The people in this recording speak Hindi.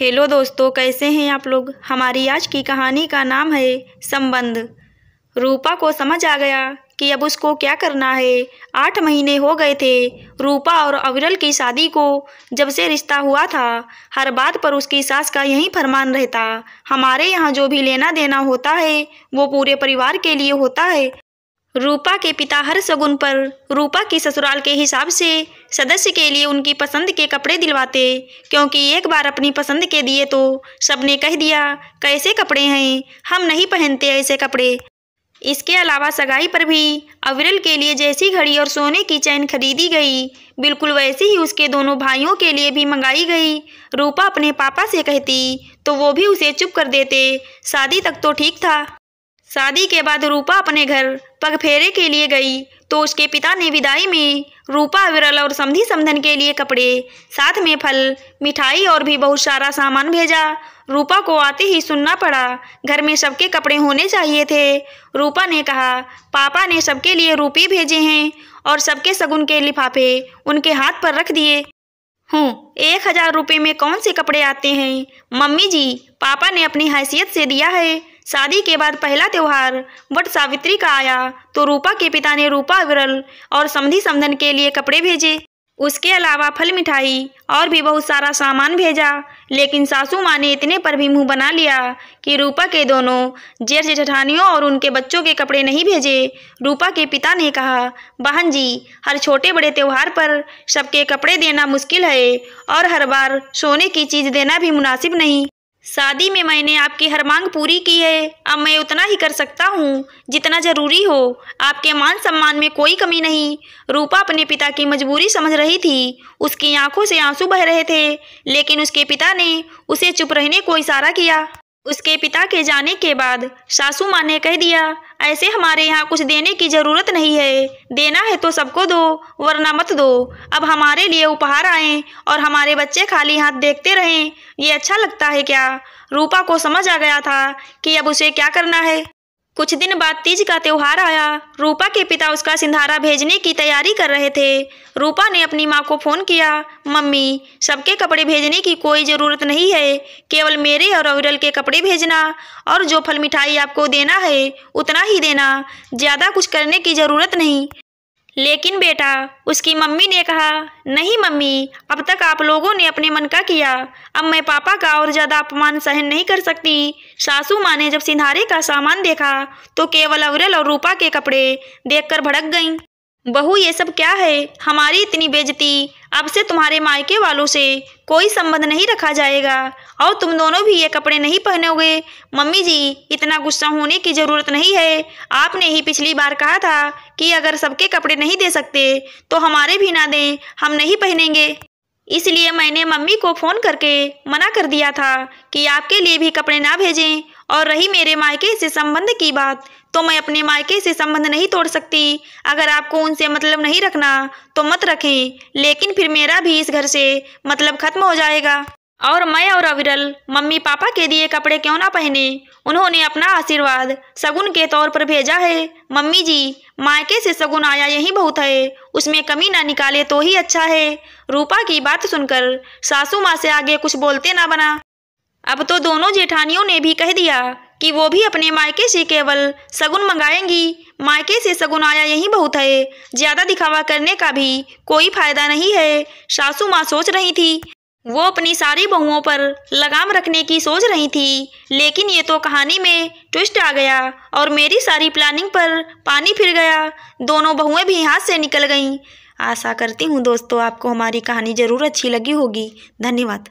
हेलो दोस्तों कैसे हैं आप लोग हमारी आज की कहानी का नाम है संबंध रूपा को समझ आ गया कि अब उसको क्या करना है आठ महीने हो गए थे रूपा और अविरल की शादी को जब से रिश्ता हुआ था हर बात पर उसकी सास का यही फरमान रहता हमारे यहाँ जो भी लेना देना होता है वो पूरे परिवार के लिए होता है रूपा के पिता हर शगुन पर रूपा की ससुराल के हिसाब से सदस्य के लिए उनकी पसंद के कपड़े दिलवाते क्योंकि एक बार अपनी पसंद के दिए तो सबने कह दिया कैसे कपड़े हैं हम नहीं पहनते ऐसे कपड़े इसके अलावा सगाई पर भी अविरल के लिए जैसी घड़ी और सोने की चैन खरीदी गई बिल्कुल वैसी ही उसके दोनों भाइयों के लिए भी मंगाई गई रूपा अपने पापा से कहती तो वो भी उसे चुप कर देते शादी तक तो ठीक था शादी के बाद रूपा अपने घर पगफेरे के लिए गई तो उसके पिता ने विदाई में रूपा विरल और समधि समधन के लिए कपड़े साथ में फल मिठाई और भी बहुत सारा सामान भेजा रूपा को आते ही सुनना पड़ा घर में सबके कपड़े होने चाहिए थे रूपा ने कहा पापा ने सबके लिए रूपे भेजे हैं और सबके सगुन के लिफाफे उनके हाथ पर रख दिए हूँ एक हज़ार रुपये में कौन से कपड़े आते हैं मम्मी जी पापा ने अपनी हैसियत से दिया है शादी के बाद पहला त्यौहार वट सावित्री का आया तो रूपा के पिता ने रूपा विरल और समधि समधन के लिए कपड़े भेजे उसके अलावा फल मिठाई और भी बहुत सारा सामान भेजा लेकिन सासू माँ ने इतने पर भी मुंह बना लिया कि रूपा के दोनों जेठ जेठानियों और उनके बच्चों के कपड़े नहीं भेजे रूपा के पिता ने कहा बहन जी हर छोटे बड़े त्यौहार पर सबके कपड़े देना मुश्किल है और हर बार सोने की चीज़ देना भी मुनासिब नहीं शादी में मैंने आपकी हर मांग पूरी की है अब मैं उतना ही कर सकता हूँ जितना ज़रूरी हो आपके मान सम्मान में कोई कमी नहीं रूपा अपने पिता की मजबूरी समझ रही थी उसकी आंखों से आंसू बह रहे थे लेकिन उसके पिता ने उसे चुप रहने को इशारा किया उसके पिता के जाने के बाद सासू माँ ने कह दिया ऐसे हमारे यहाँ कुछ देने की ज़रूरत नहीं है देना है तो सबको दो वरना मत दो अब हमारे लिए उपहार आए और हमारे बच्चे खाली हाथ देखते रहें ये अच्छा लगता है क्या रूपा को समझ आ गया था कि अब उसे क्या करना है कुछ दिन बाद तीज का त्यौहार आया रूपा के पिता उसका सिंधारा भेजने की तैयारी कर रहे थे रूपा ने अपनी माँ को फ़ोन किया मम्मी सबके कपड़े भेजने की कोई ज़रूरत नहीं है केवल मेरे और अविरल के कपड़े भेजना और जो फल मिठाई आपको देना है उतना ही देना ज़्यादा कुछ करने की ज़रूरत नहीं लेकिन बेटा उसकी मम्मी ने कहा नहीं मम्मी अब तक आप लोगों ने अपने मन का किया अब मैं पापा का और ज़्यादा अपमान सहन नहीं कर सकती सासू माँ ने जब सिंधारे का सामान देखा तो केवल अवरल और रूपा के कपड़े देखकर भड़क गईं बहू ये सब क्या है हमारी इतनी बेजती अब से तुम्हारे मायके वालों से कोई संबंध नहीं रखा जाएगा और तुम दोनों भी ये कपड़े नहीं पहनोगे मम्मी जी इतना गुस्सा होने की ज़रूरत नहीं है आपने ही पिछली बार कहा था कि अगर सबके कपड़े नहीं दे सकते तो हमारे भी ना दें हम नहीं पहनेंगे इसलिए मैंने मम्मी को फ़ोन करके मना कर दिया था कि आपके लिए भी कपड़े ना भेजें और रही मेरे मायके से संबंध की बात तो मैं अपने मायके से संबंध नहीं तोड़ सकती अगर आपको उनसे मतलब नहीं रखना तो मत रखें लेकिन फिर मेरा भी इस घर से मतलब खत्म हो जाएगा और मैं और अविरल मम्मी पापा के दिए कपड़े क्यों ना पहने उन्होंने अपना आशीर्वाद सगुन के तौर पर भेजा है मम्मी जी मायके से सगुन आया यही बहुत है उसमें कमी ना निकाले तो ही अच्छा है रूपा की बात सुनकर सासू माँ से आगे कुछ बोलते ना बना अब तो दोनों जेठानियों ने भी कह दिया कि वो भी अपने मायके से केवल सगुन मंगाएंगी मायके से सगुन आया यही बहुत है ज़्यादा दिखावा करने का भी कोई फायदा नहीं है सासू माँ सोच रही थी वो अपनी सारी बहुओं पर लगाम रखने की सोच रही थी लेकिन ये तो कहानी में ट्विस्ट आ गया और मेरी सारी प्लानिंग पर पानी फिर गया दोनों बहुएं भी हाथ से निकल गईं आशा करती हूँ दोस्तों आपको हमारी कहानी ज़रूर अच्छी लगी होगी धन्यवाद